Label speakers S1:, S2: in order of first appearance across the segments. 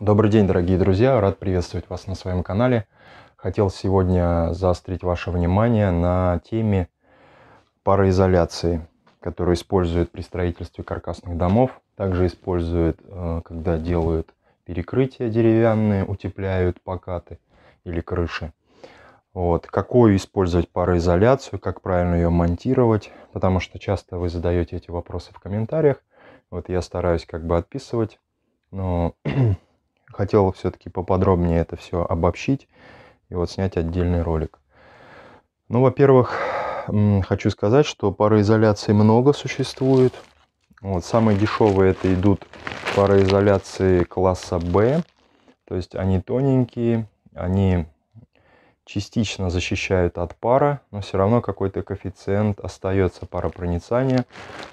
S1: Добрый день, дорогие друзья! Рад приветствовать вас на своем канале. Хотел сегодня заострить ваше внимание на теме пароизоляции, которую используют при строительстве каркасных домов. Также используют, э, когда делают перекрытия деревянные, утепляют покаты или крыши. Вот. Какую использовать пароизоляцию, как правильно ее монтировать, потому что часто вы задаете эти вопросы в комментариях. Вот я стараюсь как бы отписывать, но хотел все-таки поподробнее это все обобщить и вот снять отдельный ролик. Ну, во-первых, хочу сказать, что пароизоляции много существует. Вот, самые дешевые это идут пароизоляции класса B. То есть они тоненькие, они частично защищают от пара, но все равно какой-то коэффициент остается паропроницания.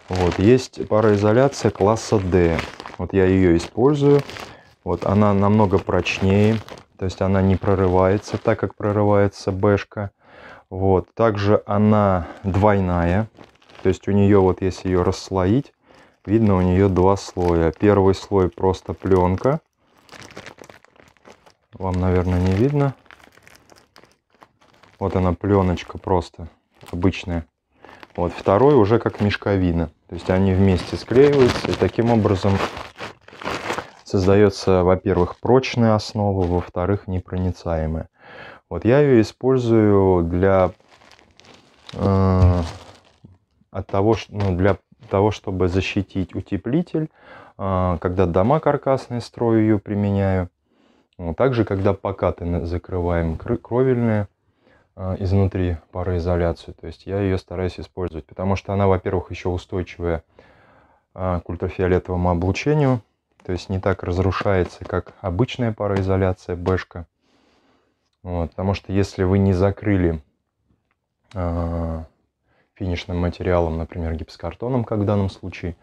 S1: Вот, есть пароизоляция класса D. Вот я ее использую. Вот, она намного прочнее, то есть она не прорывается так, как прорывается бэшка. Вот, также она двойная, то есть у нее вот если ее расслоить, видно у нее два слоя. Первый слой просто пленка, вам, наверное, не видно. Вот она пленочка просто обычная. Вот второй уже как мешковина. То есть они вместе склеиваются и таким образом создается, во-первых, прочная основа, во-вторых, непроницаемая. Вот я ее использую для, э, от того, ну, для того, чтобы защитить утеплитель, э, когда дома каркасные строю, ее применяю. также, когда покаты закрываем кровельные э, изнутри пароизоляцию, то есть я ее стараюсь использовать, потому что она, во-первых, еще устойчивая э, к ультрафиолетовому облучению – то есть не так разрушается, как обычная пароизоляция бэшка. Вот, потому что если вы не закрыли э, финишным материалом, например, гипсокартоном, как в данном случае,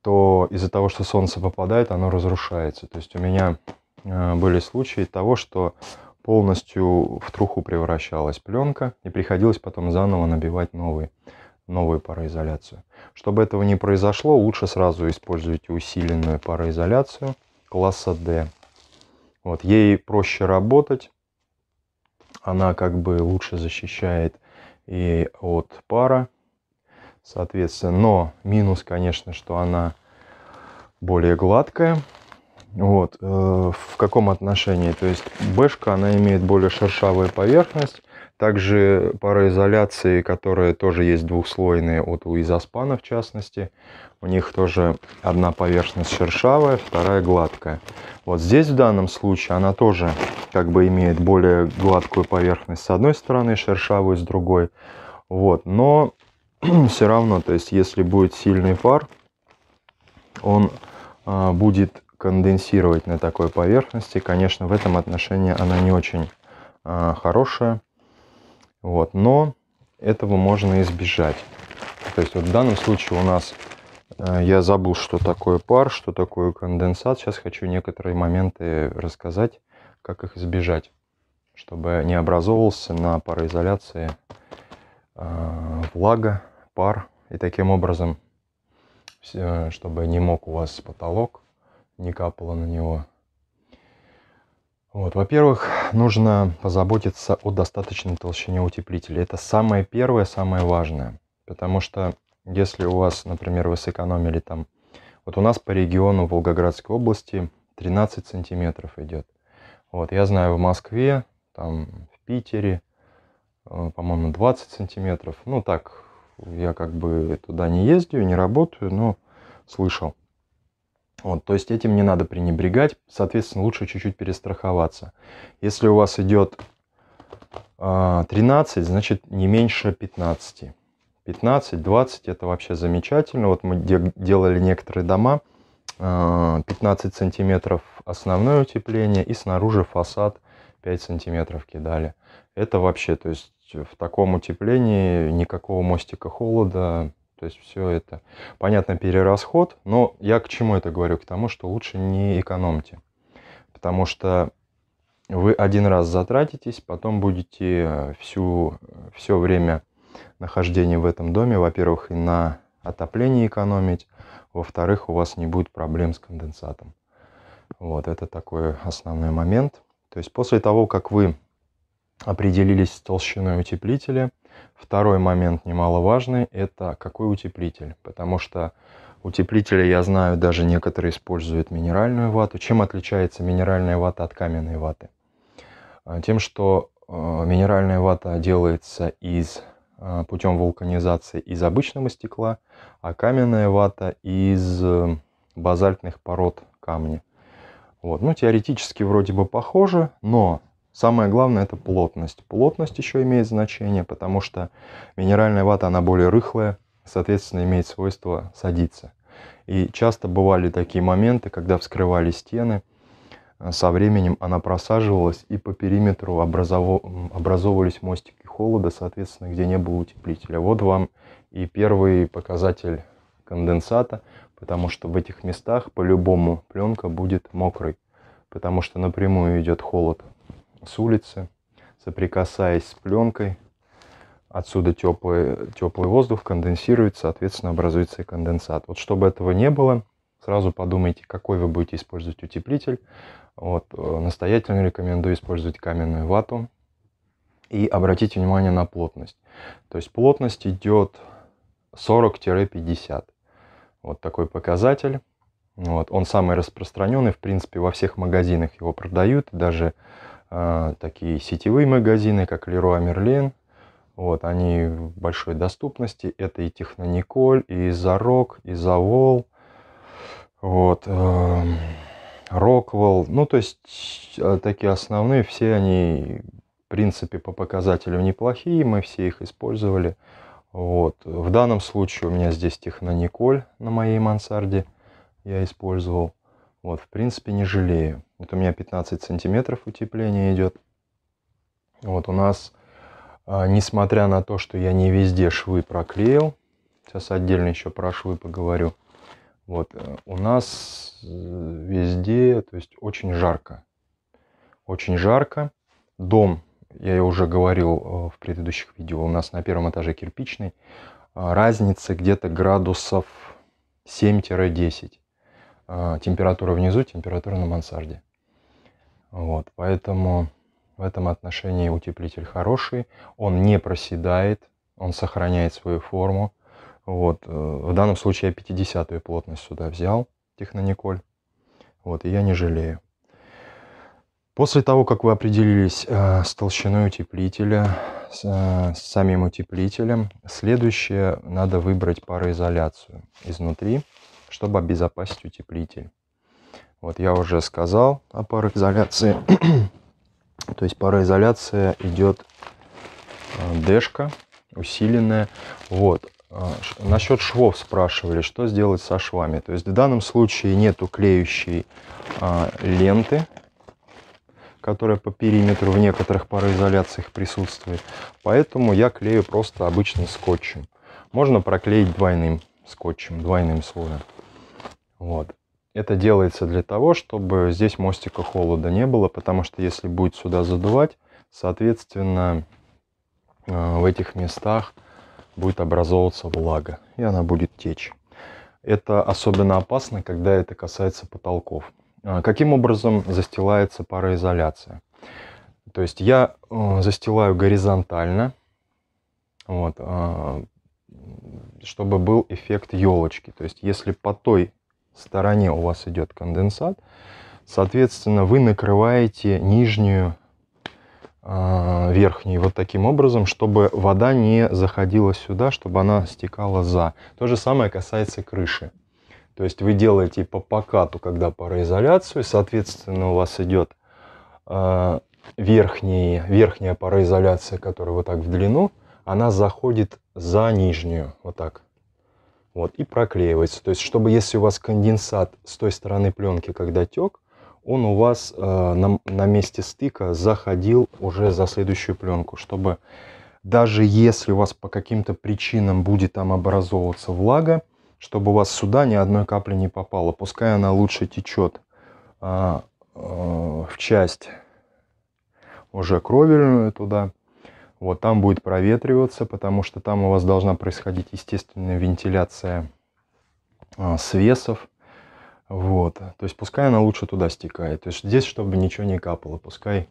S1: то из-за того, что солнце попадает, оно разрушается. То есть у меня э, были случаи того, что полностью в труху превращалась пленка, и приходилось потом заново набивать новые новую пароизоляцию. Чтобы этого не произошло, лучше сразу используйте усиленную пароизоляцию класса D. Вот, ей проще работать, она как бы лучше защищает и от пара, соответственно. Но минус, конечно, что она более гладкая. Вот, э, в каком отношении? То есть бэшка, она имеет более шершавую поверхность, также пароизоляции, которые тоже есть двухслойные от Уизаспана в частности. У них тоже одна поверхность шершавая, вторая гладкая. Вот здесь в данном случае она тоже как бы имеет более гладкую поверхность с одной стороны, шершавую с другой. Вот, но все равно, то есть если будет сильный фар, он а, будет конденсировать на такой поверхности. Конечно, в этом отношении она не очень а, хорошая. Вот, но этого можно избежать. То есть вот в данном случае у нас э, я забыл, что такое пар, что такое конденсат. Сейчас хочу некоторые моменты рассказать, как их избежать, чтобы не образовывался на пароизоляции э, влага, пар. И таким образом, э, чтобы не мог у вас потолок, не капало на него. Вот, во-первых, нужно позаботиться о достаточной толщине утеплителя. Это самое первое, самое важное. Потому что если у вас, например, вы сэкономили там... Вот у нас по региону Волгоградской области 13 сантиметров идет. Вот, я знаю, в Москве, там, в Питере, э, по-моему, 20 сантиметров. Ну, так, я как бы туда не ездил, не работаю, но слышал. Вот, то есть этим не надо пренебрегать, соответственно, лучше чуть-чуть перестраховаться. Если у вас идет э, а, 13, значит не меньше 15. 15-20 это вообще замечательно. Вот мы делали некоторые дома, э, а, 15 сантиметров основное утепление и снаружи фасад 5 сантиметров кидали. Это вообще, то есть в таком утеплении никакого мостика холода то есть все это, понятно, перерасход, но я к чему это говорю? К тому, что лучше не экономьте. Потому что вы один раз затратитесь, потом будете э, всю, э, все время нахождения в этом доме, во-первых, и на отопление экономить, во-вторых, у вас не будет проблем с конденсатом. Вот, это такой основной момент. То есть после того, как вы определились с толщиной утеплителя, Второй момент немаловажный – это какой утеплитель, потому что утеплители, я знаю, даже некоторые используют минеральную вату. Чем отличается минеральная вата от каменной ваты? А, тем, что э, минеральная вата делается из э, путем вулканизации из обычного стекла, а каменная вата из э, базальтных пород камня. Вот. Ну, теоретически вроде бы похоже, но Самое главное это плотность. Плотность еще имеет значение, потому что минеральная вата, она более рыхлая, соответственно, имеет свойство садиться. И часто бывали такие моменты, когда вскрывали стены, э, со временем она просаживалась и по периметру образовывались мостики холода, соответственно, где не было утеплителя. Вот вам и первый показатель конденсата, потому что в этих местах по-любому пленка будет мокрой, потому что напрямую идет холод с улицы, соприкасаясь с пленкой. Отсюда теплый, теплый воздух конденсируется, соответственно, образуется и конденсат. Вот чтобы этого не было, сразу подумайте, какой вы будете использовать утеплитель. Вот, э, настоятельно рекомендую использовать каменную вату. И обратите внимание на плотность. То есть плотность идет 40-50. Вот такой показатель. Вот, он самый распространенный, в принципе, во всех магазинах его продают, даже а, такие сетевые магазины, как Leroy Merlin, Вот, они в большой доступности. Это и Технониколь, и Зарок, и Завол, вот, эм, Роквелл. Ну, то есть, а, такие основные, все они, в принципе, по показателям неплохие. Мы все их использовали. Вот. В данном случае у меня здесь Технониколь на моей мансарде я использовал. Вот, в принципе, не жалею. Вот у меня 15 сантиметров утепления идет. Вот у нас, а, несмотря на то, что я не везде швы проклеил, сейчас отдельно еще про швы поговорю, вот, э, у нас э, везде, то есть очень жарко. Очень жарко. Дом, я уже говорил э, в предыдущих видео, у нас на первом этаже кирпичный. А, разница где-то градусов 7-10. А, температура внизу, температура на мансарде. Вот, поэтому в этом отношении утеплитель хороший, он не проседает, он сохраняет свою форму. Вот, э, в данном случае я 50 плотность сюда взял, технониколь. Вот, и я не жалею. После того, как вы определились э, с толщиной утеплителя, с, э, с самим утеплителем, следующее надо выбрать пароизоляцию изнутри чтобы обезопасить утеплитель. Вот я уже сказал о пароизоляции. То есть пароизоляция идет э, дэшка усиленная. Вот. Э, насчет швов спрашивали, что сделать со швами. То есть в данном случае нету клеющей а, ленты, которая по периметру в некоторых пароизоляциях присутствует. Поэтому я клею просто обычным скотчем. Можно проклеить двойным скотчем, двойным слоем. Вот. Это делается для того, чтобы здесь мостика холода не было, потому что если будет сюда задувать, соответственно, э, в этих местах будет образовываться влага, и она будет течь. Это особенно опасно, когда это касается потолков. А каким образом застилается пароизоляция? То есть я э, застилаю горизонтально, вот, а, чтобы был эффект елочки. То есть если по той стороне у вас идет конденсат. Соответственно, вы накрываете нижнюю а, верхний вот таким образом, чтобы вода не заходила сюда, чтобы она стекала за. То же самое касается крыши. То есть вы делаете по покату, когда пароизоляцию, соответственно у вас идет а, верхний, верхняя пароизоляция, которая вот так в длину, она заходит за нижнюю, вот так вот, и проклеивается. То есть, чтобы если у вас конденсат с той стороны пленки, когда тек, он у вас э, на, на месте стыка заходил уже за следующую пленку, чтобы даже если у вас по каким-то причинам будет там образовываться влага, чтобы у вас сюда ни одной капли не попало. Пускай она лучше течет э, а, э, в часть уже кровельную туда, вот там будет проветриваться, потому что там у вас должна происходить естественная вентиляция а, свесов. Вот. То есть пускай она лучше туда стекает. То есть здесь, чтобы ничего не капало, пускай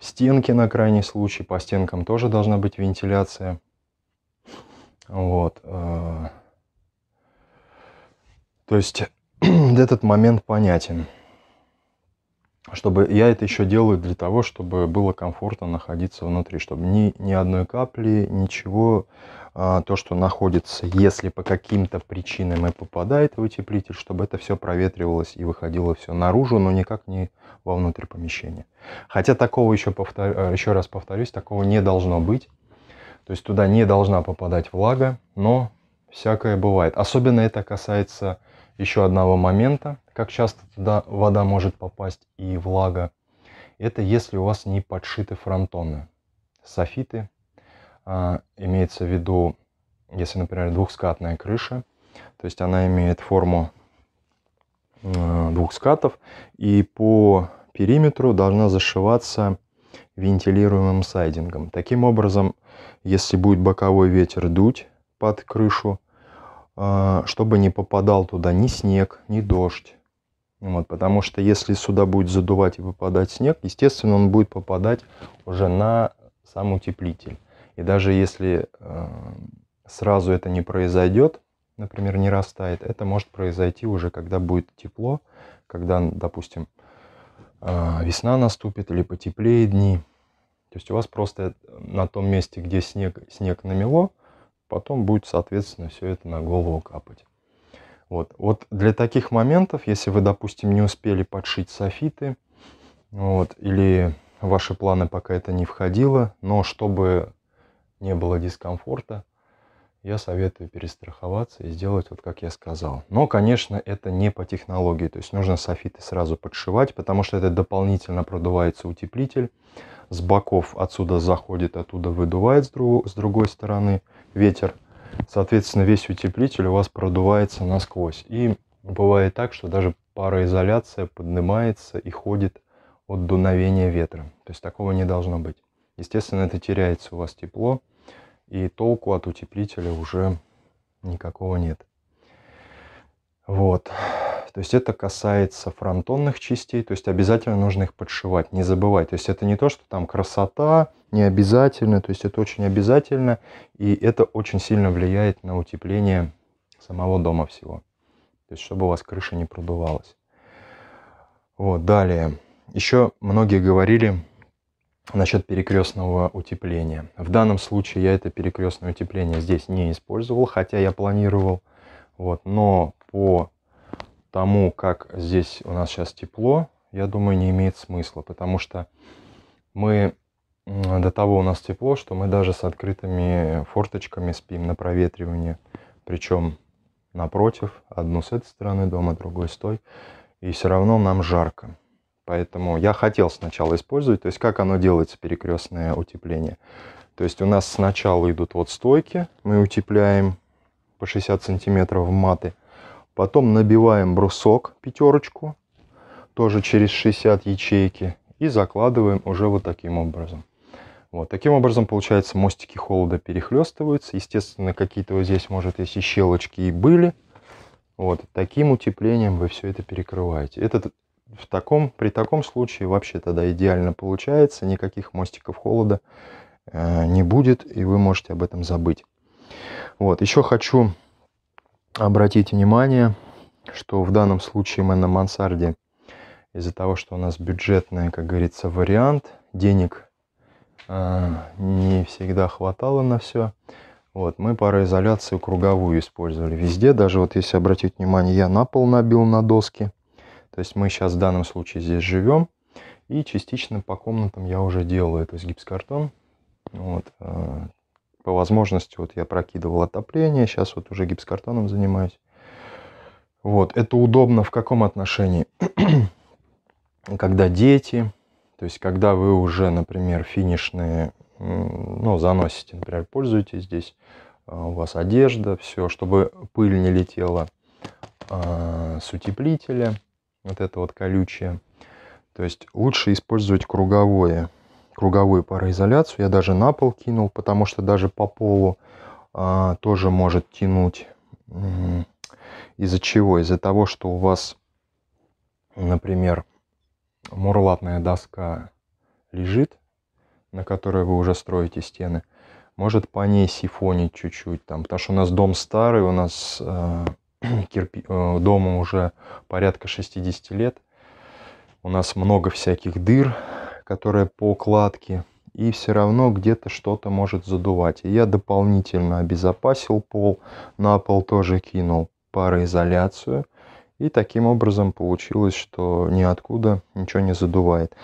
S1: стенки на крайний случай, по стенкам тоже должна быть вентиляция. Вот. А. То есть этот момент понятен чтобы я это еще делаю для того, чтобы было комфортно находиться внутри, чтобы ни, ни одной капли, ничего, а, то, что находится, если по каким-то причинам и попадает в утеплитель, чтобы это все проветривалось и выходило все наружу, но никак не вовнутрь помещения. Хотя такого еще, повтор... Э, еще раз повторюсь, такого не должно быть. То есть туда не должна попадать влага, но всякое бывает. Особенно это касается еще одного момента, как часто туда вода может попасть и влага, это если у вас не подшиты фронтоны. Софиты, а, имеется в виду, если, например, двухскатная крыша, то есть она имеет форму э, двух скатов, и по периметру должна зашиваться вентилируемым сайдингом. Таким образом, если будет боковой ветер дуть под крышу, а, чтобы не попадал туда ни снег, ни дождь. Вот, потому что если сюда будет задувать и попадать снег, естественно, он будет попадать уже на сам утеплитель. И даже если э, сразу это не произойдет, например, не растает, это может произойти уже, когда будет тепло, когда, допустим, э, весна наступит или потеплее дни. То есть у вас просто на том месте, где снег, снег намело, потом будет, соответственно, все это на голову капать. Вот. вот для таких моментов, если вы, допустим, не успели подшить софиты, вот, или ваши планы пока это не входило, но чтобы не было дискомфорта, я советую перестраховаться и сделать вот как я сказал. Но, конечно, это не по технологии, то есть нужно софиты сразу подшивать, потому что это дополнительно продувается утеплитель, с боков отсюда заходит, оттуда выдувает с, друг, с другой стороны – ветер. Соответственно, весь утеплитель у вас продувается насквозь. И бывает так, что даже пароизоляция поднимается и ходит от дуновения ветра. То есть такого не должно быть. Естественно, это теряется у вас тепло, и толку от утеплителя уже никакого нет. Вот. То есть это касается фронтонных частей, то есть обязательно нужно их подшивать, не забывать. То есть это не то, что там красота, не обязательно, то есть это очень обязательно, и это очень сильно влияет на утепление самого дома всего. То есть чтобы у вас крыша не продувалась. Вот, далее. Еще многие говорили насчет перекрестного утепления. В данном случае я это перекрестное утепление здесь не использовал, хотя я планировал. Вот, но по тому, как здесь у нас сейчас тепло, я думаю, не имеет смысла, потому что мы до того у нас тепло, что мы даже с открытыми форточками спим на проветривании, причем напротив, одну с этой стороны дома, другой с той, и все равно нам жарко. Поэтому я хотел сначала использовать, то есть как оно делается, перекрестное утепление. То есть у нас сначала идут вот стойки, мы утепляем по 60 сантиметров маты – Потом набиваем брусок пятерочку, тоже через 60 ячейки. И закладываем уже вот таким образом. Вот таким образом, получается, мостики холода перехлестываются. Естественно, какие-то вот здесь, может, если щелочки и были. Вот таким утеплением вы все это перекрываете. Этот в таком, при таком случае вообще тогда идеально получается, никаких мостиков холода э, не будет, и вы можете об этом забыть. Вот, еще хочу обратите внимание, что в данном случае мы на мансарде из-за того, что у нас бюджетный, как говорится, вариант, денег э, не всегда хватало на все. Вот, мы пароизоляцию круговую использовали везде. Даже вот если обратить внимание, я на пол набил на доски. То есть мы сейчас в данном случае здесь живем. И частично по комнатам я уже делаю, то есть гипсокартон. Вот, э, по возможности вот я прокидывал отопление, сейчас вот уже гипсокартоном занимаюсь. Вот, это удобно в каком отношении? когда дети, то есть когда вы уже, например, финишные, ну, заносите, например, пользуетесь здесь, а, у вас одежда, все, чтобы пыль не летела а, с утеплителя, вот это вот колючее. То есть лучше использовать круговое круговую пароизоляцию. Я даже на пол кинул, потому что даже по полу а, тоже может тянуть. Из-за чего? Из-за того, что у вас, например, мурлатная доска лежит, на которой вы уже строите стены, может по ней сифонить чуть-чуть там, потому что у нас дом старый, у нас э, кирпи, э, дома уже порядка 60 лет, у нас много всяких дыр, которая по кладке и все равно где-то что-то может задувать. я дополнительно обезопасил пол, на пол тоже кинул пароизоляцию. И таким образом получилось, что ниоткуда ничего не задувает.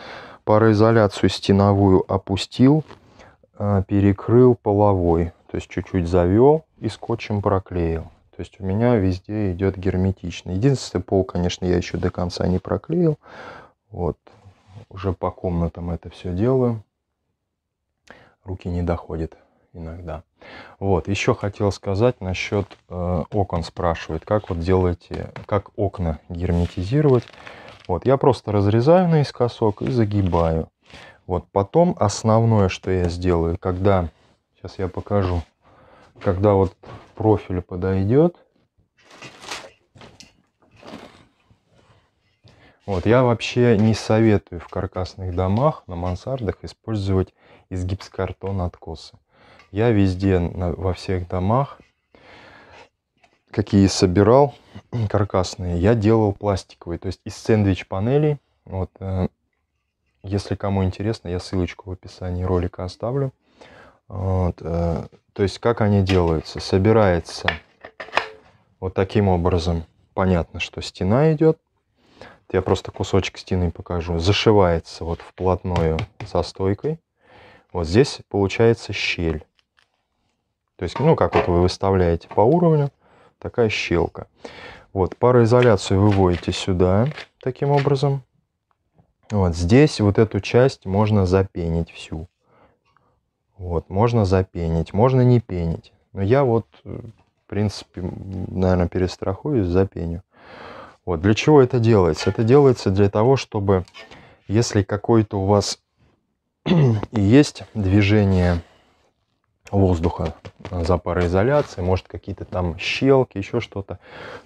S1: Пароизоляцию стеновую опустил, э, перекрыл половой. То есть чуть-чуть завел и скотчем проклеил. То есть у меня везде идет герметично. Единственный пол, конечно, я еще до конца не проклеил. Вот уже по комнатам это все делаю. Руки не доходят иногда. Вот, еще хотел сказать насчет э, окон, спрашивает, как вот делаете, как окна герметизировать. Вот, я просто разрезаю наискосок и загибаю. Вот, потом основное, что я сделаю, когда, сейчас я покажу, когда вот профиль подойдет, Вот, я вообще не советую в каркасных домах, на мансардах использовать из гипсокартона откосы. Я везде, на, во всех домах, какие собирал, каркасные, я делал пластиковые, то есть из сэндвич-панелей. Вот, э, если кому интересно, я ссылочку в описании ролика оставлю. Вот, э, то есть как они делаются? Собирается вот таким образом. Понятно, что стена идет я просто кусочек стены покажу, зашивается вот вплотную со стойкой. Вот здесь получается щель. То есть, ну, как вот вы выставляете по уровню, такая щелка. Вот, пароизоляцию выводите сюда, таким образом. Вот здесь вот эту часть можно запенить всю. Вот, можно запенить, можно не пенить. Но я вот, в принципе, наверное, перестрахуюсь, запеню. Вот. Для чего это делается? Это делается для того, чтобы если какой то у вас и есть движение воздуха а, за пароизоляцией, может какие-то там щелки, еще что-то,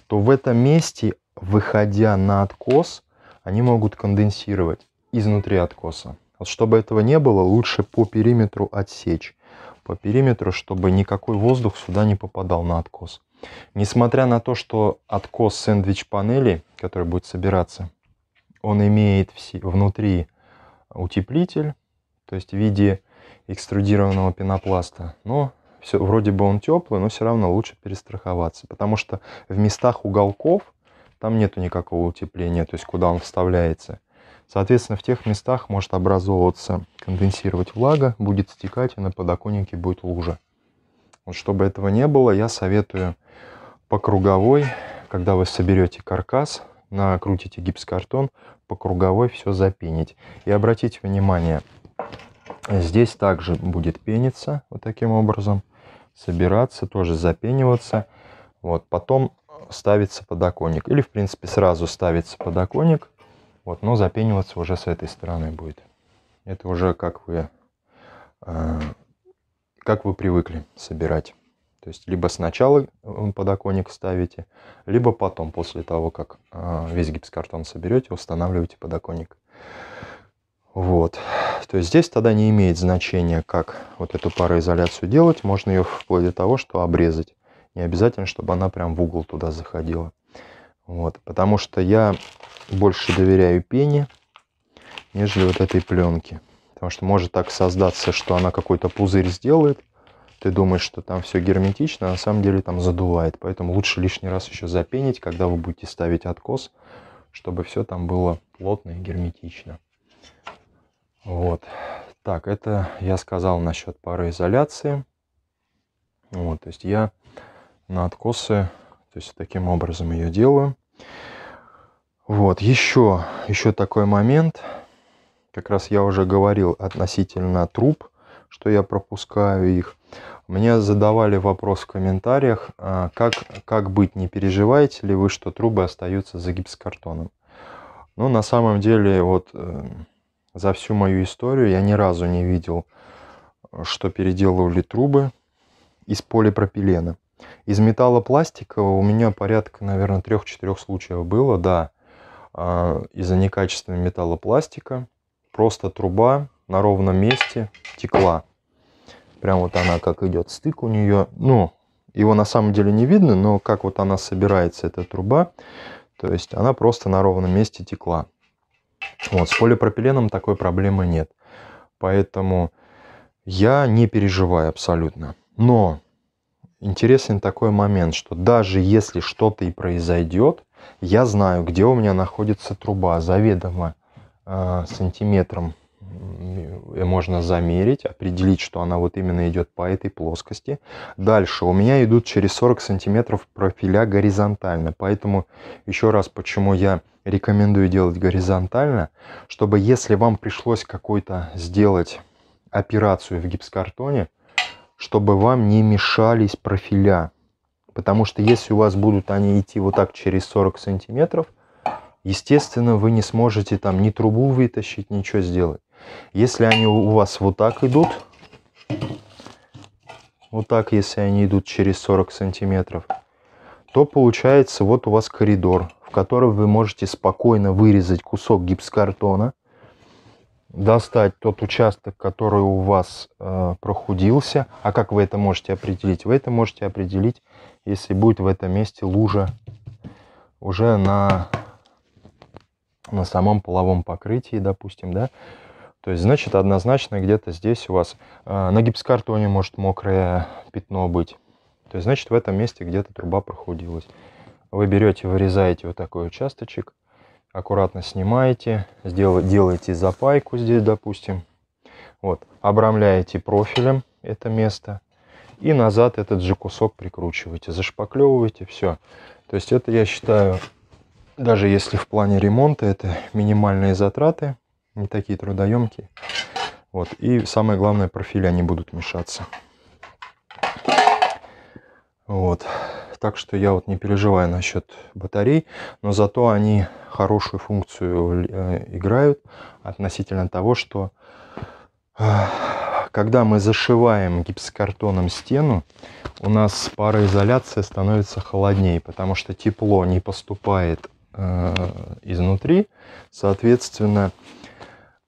S1: то в этом месте, выходя на откос, они могут конденсировать изнутри откоса. Вот чтобы этого не было, лучше по периметру отсечь. По периметру, чтобы никакой воздух сюда не попадал на откос. Несмотря на то, что откос сэндвич-панели, который будет собираться, он имеет внутри утеплитель, то есть в виде экструдированного пенопласта, но все, вроде бы он теплый, но все равно лучше перестраховаться, потому что в местах уголков там нету никакого утепления, то есть куда он вставляется. Соответственно, в тех местах может образовываться, конденсировать влага, будет стекать, и на подоконнике будет лужа. Вот чтобы этого не было, я советую по круговой, когда вы соберете каркас, накрутите гипсокартон, по круговой все запенить. И обратите внимание, здесь также будет пениться вот таким образом, собираться, тоже запениваться. Вот, потом ставится подоконник. Или, в принципе, сразу ставится подоконник, вот, но запениваться уже с этой стороны будет. Это уже как вы э, как вы привыкли собирать. То есть либо сначала э, подоконник ставите, либо потом, после того, как э, весь гипсокартон соберете, устанавливаете подоконник. Вот. То есть здесь тогда не имеет значения, как вот эту пароизоляцию делать. Можно ее вплоть до того, что обрезать. Не обязательно, чтобы она прям в угол туда заходила. Вот. Потому что я больше доверяю пене, нежели вот этой пленке. Потому что может так создаться, что она какой-то пузырь сделает, ты думаешь, что там все герметично, а на самом деле там задувает. Поэтому лучше лишний раз еще запенить, когда вы будете ставить откос, чтобы все там было плотно и герметично. Вот. Так, это я сказал насчет пароизоляции. Вот, то есть я на откосы, то есть таким образом ее делаю. Вот, еще, еще такой момент – как раз я уже говорил относительно труб, что я пропускаю их. Мне задавали вопрос в комментариях, а, как, как быть, не переживаете ли вы, что трубы остаются за гипсокартоном. Ну, на самом деле, вот э, за всю мою историю я ни разу не видел, что переделывали трубы из полипропилена. Из металлопластика у меня порядка, наверное, трех-четырех случаев было, да, а, из-за некачественного металлопластика – просто труба на ровном месте текла. Прям вот она как идет стык у нее. Ну, его на самом деле не видно, но как вот она собирается, эта труба, то есть она просто на ровном месте текла. Вот, с полипропиленом такой проблемы нет. Поэтому я не переживаю абсолютно. Но интересен такой момент, что даже если что-то и произойдет, я знаю, где у меня находится труба заведомо. А, сантиметром можно замерить, определить, что она вот именно идет по этой плоскости. Дальше у меня идут через 40 сантиметров профиля горизонтально, поэтому еще раз, почему я рекомендую делать горизонтально, чтобы если вам пришлось какой-то сделать операцию в гипсокартоне, чтобы вам не мешались профиля. Потому что если у вас будут они идти вот так через 40 сантиметров, Естественно, вы не сможете там ни трубу вытащить, ничего сделать. Если они у вас вот так идут, вот так, если они идут через 40 сантиметров, то получается вот у вас коридор, в котором вы можете спокойно вырезать кусок гипсокартона, достать тот участок, который у вас э, прохудился. А как вы это можете определить? Вы это можете определить, если будет в этом месте лужа уже на на самом половом покрытии, допустим, да, то есть, значит, однозначно где-то здесь у вас э, на гипсокартоне может мокрое пятно быть. То есть, значит, в этом месте где-то труба прохудилась. Вы берете, вырезаете вот такой участочек, аккуратно снимаете, сдел, делаете запайку здесь, допустим. Вот, обрамляете профилем это место. И назад этот же кусок прикручиваете, зашпаклевываете, все. То есть это, я считаю, даже если в плане ремонта это минимальные затраты, не такие трудоемкие. Вот. И самое главное, профили они будут мешаться. Вот. Так что я вот не переживаю насчет батарей, но зато они хорошую функцию э, играют относительно того, что э, когда мы зашиваем гипсокартоном стену, у нас пароизоляция становится холоднее, потому что тепло не поступает Э, изнутри. Соответственно,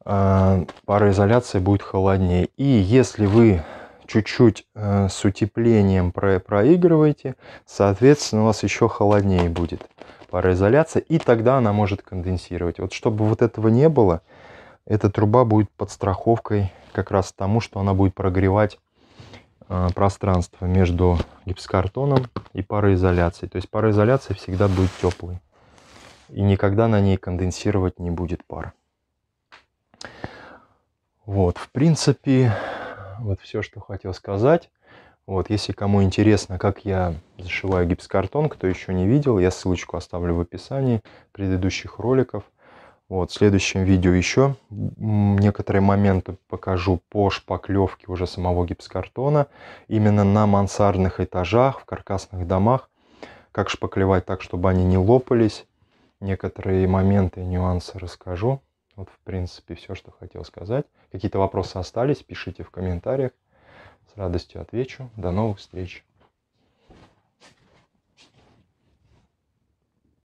S1: э, пароизоляция будет холоднее. И если вы чуть-чуть э, с утеплением проигрываете, соответственно, у вас еще холоднее будет пароизоляция, и тогда она может конденсировать. Вот чтобы вот этого не было, эта труба будет подстраховкой как раз тому, что она будет прогревать пространство между гипсокартоном и пароизоляцией. То есть пароизоляция всегда будет теплой и никогда на ней конденсировать не будет пар. Вот, в принципе, вот все, что хотел сказать. Вот, если кому интересно, как я зашиваю гипсокартон, кто еще не видел, я ссылочку оставлю в описании предыдущих роликов. Вот, в следующем видео еще некоторые моменты покажу по шпаклевке уже самого гипсокартона. Именно на мансардных этажах, в каркасных домах. Как шпаклевать так, чтобы они не лопались некоторые моменты и нюансы расскажу. Вот, в принципе, все, что хотел сказать. Какие-то вопросы остались, пишите в комментариях. С радостью отвечу. До новых встреч.